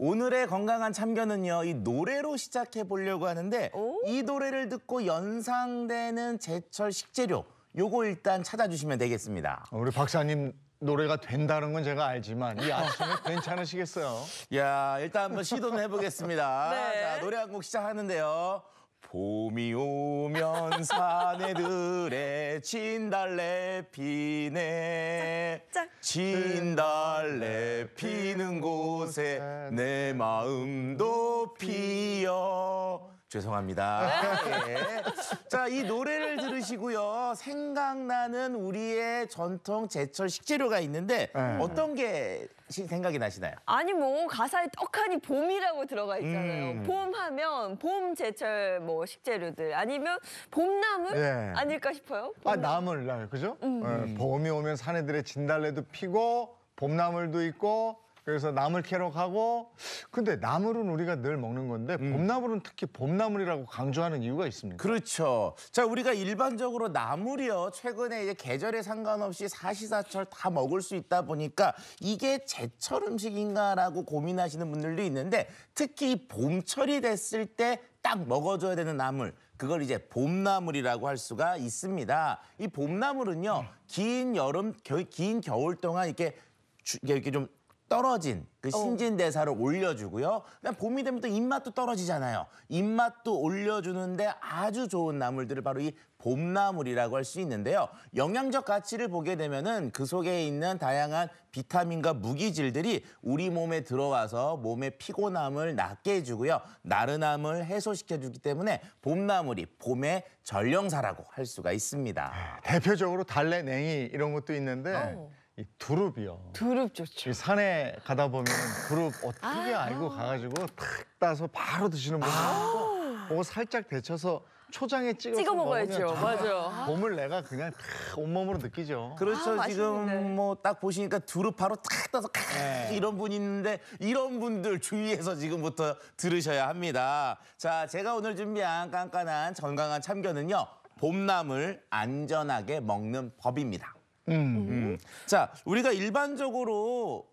오늘의 건강한 참견은요. 이 노래로 시작해 보려고 하는데 오? 이 노래를 듣고 연상되는 제철 식재료 요거 일단 찾아주시면 되겠습니다. 우리 박사님 노래가 된다는 건 제가 알지만 이 아침에 괜찮으시겠어요? 야 일단 한번 시도는 해보겠습니다. 네. 자 노래 한 곡 시작하는데요. 봄이 오면 사내들의 진달래 피네 진달래 피는 곳에 네. 내 마음도 피어 죄송합니다. 예. 자, 이 노래를 들으시고요. 생각나는 우리의 전통 제철 식재료가 있는데 네. 어떤 게 생각이 나시나요? 아니 뭐 가사에 떡하니 봄이라고 들어가 있잖아요. 음. 봄하면 봄 제철 뭐 식재료들 아니면 봄나물 예. 아닐까 싶어요. 아 나물 나요 아, 그죠? 예, 봄이 오면 사내들의 진달래도 피고 봄나물도 있고 그래서 나물 캐러가고 근데 나물은 우리가 늘 먹는 건데 음. 봄나물은 특히 봄나물이라고 강조하는 이유가 있습니다. 그렇죠. 자, 우리가 일반적으로 나물이요. 최근에 이제 계절에 상관없이 사시사철 다 먹을 수 있다 보니까 이게 제철 음식인가라고 고민하시는 분들도 있는데 특히 봄철이 됐을 때 딱 먹어줘야 되는 나물. 그걸 이제 봄나물이라고 할 수가 있습니다. 이 봄나물은요, 음. 긴 여름, 겨, 긴 겨울 동안 이렇게 주- 이렇게 좀 떨어진 그 어. 신진 대사를 올려주고요. 그냥 봄이 되면 또 입맛도 떨어지잖아요. 입맛도 올려주는데 아주 좋은 나물들을 바로 이 봄나물이라고 할 수 있는데요. 영양적 가치를 보게 되면은 그 속에 있는 다양한 비타민과 무기질들이 우리 몸에 들어와서 몸의 피곤함을 낫게 해주고요. 나른함을 해소시켜주기 때문에 봄나물이 봄의 전령사라고 할 수가 있습니다. 아, 대표적으로 달래 냉이 이런 것도 있는데 어. 이 두릅이요. 두릅 좋죠. 이 산에 가다 보면 두릅 어떻게 아 알고 가가지고 탁 따서 바로 드시는 분도 있고 아. 그거 살짝 데쳐서 초장에 찍어 찍어 먹어야죠. 맞아. 몸을 내가 그냥 탁 온몸으로 느끼죠. 그렇죠. 아, 지금 뭐 딱 보시니까 두릅 바로 탁 따서 네. 이런 분 있는데 이런 분들 주의해서 지금부터 들으셔야 합니다. 자, 제가 오늘 준비한 깐깐한 건강한 참견은요. 봄나물 안전하게 먹는 법입니다. 음. 음. 음. 자, 우리가 일반적으로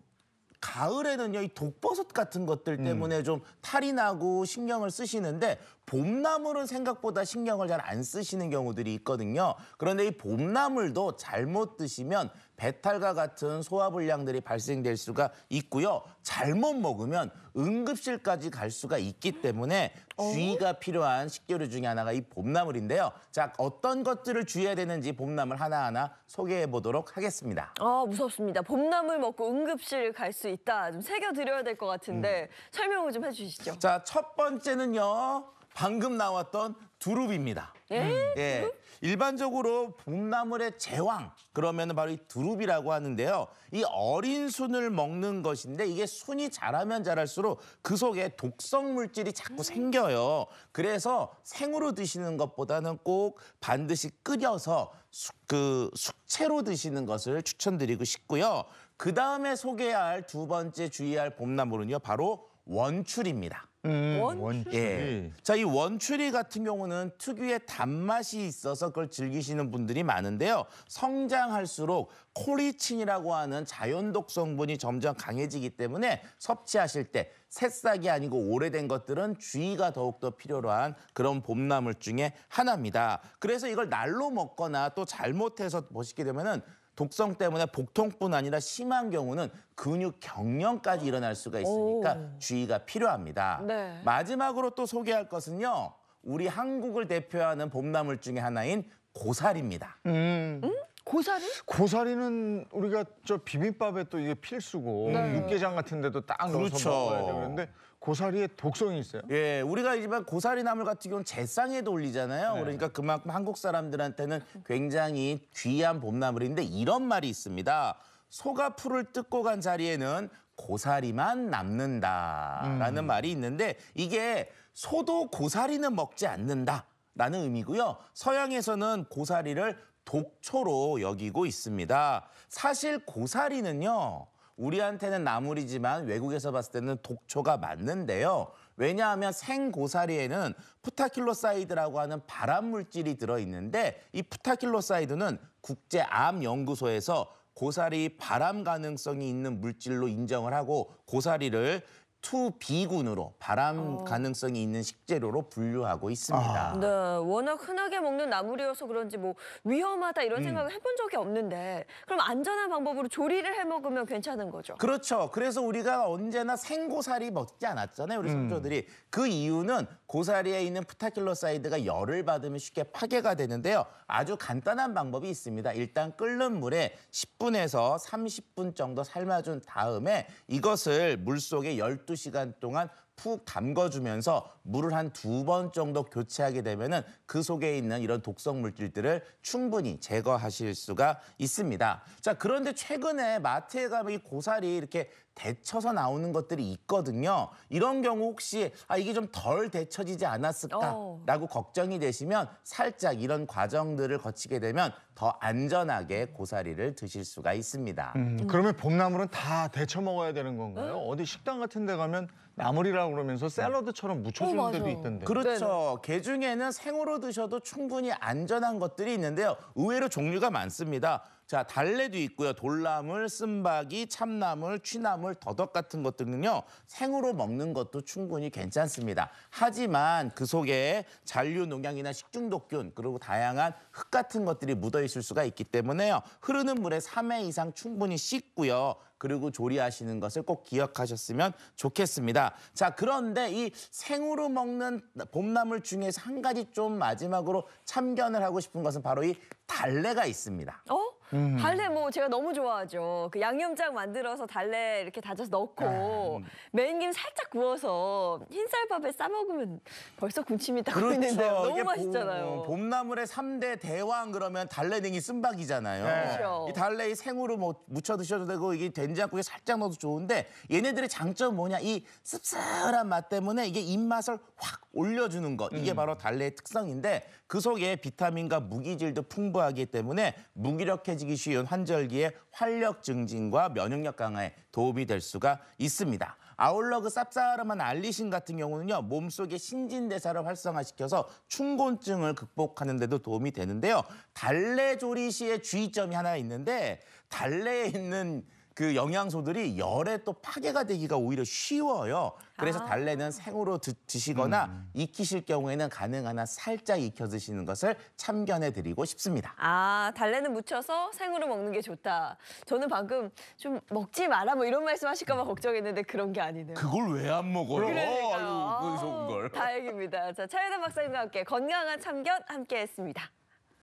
가을에는요 이 독버섯 같은 것들 때문에 음. 좀 탈이 나고 신경을 쓰시는데 봄나물은 생각보다 신경을 잘 안 쓰시는 경우들이 있거든요. 그런데 이 봄나물도 잘못 드시면 배탈과 같은 소화불량들이 발생될 수가 있고요. 잘못 먹으면 응급실까지 갈 수가 있기 때문에 어? 주의가 필요한 식재료 중에 하나가 이 봄나물인데요. 자, 어떤 것들을 주의해야 되는지 봄나물 하나하나 소개해 보도록 하겠습니다. 아, 무섭습니다. 봄나물 먹고 응급실 갈 수 있다. 좀 새겨드려야 될 것 같은데 음. 설명을 좀 해주시죠. 자, 첫 번째는요. 방금 나왔던 두릅입니다. 예? 예. 두릅? 일반적으로 봄나물의 제왕 그러면 바로 이 두릅이라고 하는데요. 이 어린 순을 먹는 것인데 이게 순이 자라면 자랄수록 그 속에 독성 물질이 자꾸 음. 생겨요. 그래서 생으로 드시는 것보다는 꼭 반드시 끓여서 숙, 그 숙채로 드시는 것을 추천드리고 싶고요. 그다음에 소개할 두 번째 주의할 봄나물은요. 바로 원출입니다. 음, 원추리. 예. 자, 이 원추리 같은 경우는 특유의 단맛이 있어서 그걸 즐기시는 분들이 많은데요. 성장할수록 코리친이라고 하는 자연 독 성분이 점점 강해지기 때문에 섭취하실 때 새싹이 아니고 오래된 것들은 주의가 더욱더 필요로 한 그런 봄나물 중에 하나입니다. 그래서 이걸 날로 먹거나 또 잘못해서 보시게 되면은 독성 때문에 복통뿐 아니라 심한 경우는 근육 경련까지 일어날 수가 있으니까 오. 주의가 필요합니다. 네. 마지막으로 또 소개할 것은요. 우리 한국을 대표하는 봄나물 중에 하나인 고사리입니다. 음. 음? 고사리? 고사리는 우리가 저 비빔밥에 또 이게 필수고 네. 육개장 같은 데도 딱 넣어서 죠 그렇죠. 먹어야 되는데 고사리에 독성이 있어요? 예, 우리가 일반 고사리 나물 같은 경우는 제상에도 올리잖아요. 네. 그러니까 그만큼 한국 사람들한테는 굉장히 귀한 봄나물인데 이런 말이 있습니다. 소가 풀을 뜯고 간 자리에는 고사리만 남는다라는 음. 말이 있는데 이게 소도 고사리는 먹지 않는다. 라는 의미고요. 서양에서는 고사리를 독초로 여기고 있습니다. 사실 고사리는요. 우리한테는 나물이지만 외국에서 봤을 때는 독초가 맞는데요. 왜냐하면 생고사리에는 푸타킬로사이드라고 하는 발암물질이 들어있는데 이 푸타킬로사이드는 국제암연구소에서 고사리 발암 가능성이 있는 물질로 인정을 하고 고사리를 투비군으로 발암 어. 가능성이 있는 식재료로 분류하고 있습니다. 아. 네, 워낙 흔하게 먹는 나물이어서 그런지 뭐 위험하다 이런 음. 생각을 해본 적이 없는데 그럼 안전한 방법으로 조리를 해 먹으면 괜찮은 거죠? 그렇죠. 그래서 우리가 언제나 생고사리 먹지 않았잖아요. 우리 선조들이. 음. 그 이유는 고사리에 있는 프타킬로사이드가 열을 받으면 쉽게 파괴가 되는데요. 아주 간단한 방법이 있습니다. 일단 끓는 물에 10분에서 30분 정도 삶아준 다음에 이것을 물속에 열2 12시간 동안 푹 담궈주면서 물을 한 두 번 정도 교체하게 되면 은그 속에 있는 이런 독성 물질들을 충분히 제거하실 수가 있습니다. 자 그런데 최근에 마트에 가면 이 고사리 이렇게 데쳐서 나오는 것들이 있거든요. 이런 경우 혹시 아 이게 좀 덜 데쳐지지 않았을까라고 오. 어. 걱정이 되시면 살짝 이런 과정들을 거치게 되면 더 안전하게 고사리를 드실 수가 있습니다. 음, 음. 그러면 봄나물은 다 데쳐 먹어야 되는 건가요? 네. 어디 식당 같은 데 가면 나물이라고 그러면서 샐러드처럼 무혀주는 어, 데도 있던데. 그렇죠. 게 중에는 생으로 드셔도 충분히 안전한 것들이 있는데요. 의외로 종류가 많습니다. 자, 달래도 있고요. 돌나물, 쓴박이, 참나물, 취나물, 더덕 같은 것들은요. 생으로 먹는 것도 충분히 괜찮습니다. 하지만 그 속에 잔류 농약이나 식중독균 그리고 다양한 흙 같은 것들이 묻어 있을 수가 있기 때문에요. 흐르는 물에 3회 이상 충분히 씻고요. 그리고 조리하시는 것을 꼭 기억하셨으면 좋겠습니다. 자, 그런데 이 생으로 먹는 봄나물 중에서 한 가지 좀 마지막으로 참견을 하고 싶은 것은 바로 이 달래가 있습니다. 오! 어, 음. 달래 뭐 제가 너무 좋아하죠. 그 양념장 만들어서 달래 이렇게 다져서 넣고 아. 매인김 살짝 구워서 흰쌀밥에 싸먹으면 벌써 군침이 딱 그렇죠. 있는데요. 너무 맛있잖아요. 봄, 나물의 3대 대왕 그러면 달래냉이 쓴박이잖아요. 네. 그렇죠. 이 달래 이 생으로 뭐 무쳐 드셔도 되고 이게 된장국에 살짝 넣어도 좋은데 얘네들의 장점 뭐냐 이 씁쓸한 맛 때문에 이게 입맛을 확 올려주는 것 이게 음. 바로 달래의 특성인데 그 속에 비타민과 무기질도 풍부하기 때문에 무기력해 편해지기 쉬운 환절기에 활력 증진과 면역력 강화에 도움이 될 수가 있습니다. 아울러 그 쌉싸름한 알리신 같은 경우는요 몸속의 신진대사를 활성화시켜서 충곤증을 극복하는 데도 도움이 되는데요 달래조리 시의 주의점이 하나 있는데 달래에 있는 그 영양소들이 열에 또 파괴가 되기가 오히려 쉬워요. 그래서 아. 달래는 생으로 드, 시거나 음, 음. 익히실 경우에는 가능하나 살짝 익혀 드시는 것을 참견해 드리고 싶습니다. 아, 달래는 무쳐서 생으로 먹는 게 좋다. 저는 방금 좀 먹지 마라 뭐 이런 말씀 하실까 봐 걱정했는데 그런 게 아니네요. 그걸 왜 안 먹어요? 그러니까요. 아유, 거기서 그 걸. 다행입니다. 자, 차유단 박사님과 함께 건강한 참견 함께 했습니다.